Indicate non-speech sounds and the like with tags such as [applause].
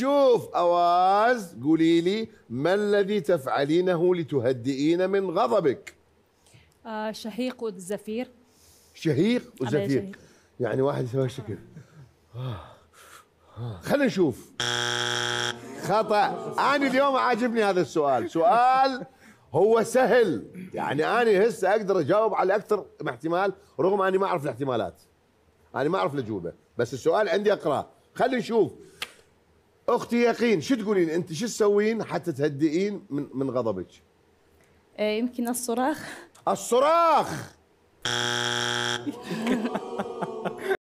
شوف أواز قولي لي ما الذي تفعلينه لتهدئين من غضبك آه شهيق والزفير شهيق وزفير شهيق. يعني واحد يسوي شكل آه، آه، خلينا نشوف خطأ أنا اليوم عاجبني هذا السؤال سؤال هو سهل يعني أنا هسه أقدر أجاوب على أكثر احتمال رغم أني ما أعرف الاحتمالات أنا ما أعرف الأجوبة بس السؤال عندي أقرأه خلينا نشوف اختي يقين شو تقولين انت شو تسوين حتى تهدئين من من غضبك إيه، يمكن الصراخ الصراخ [laughs]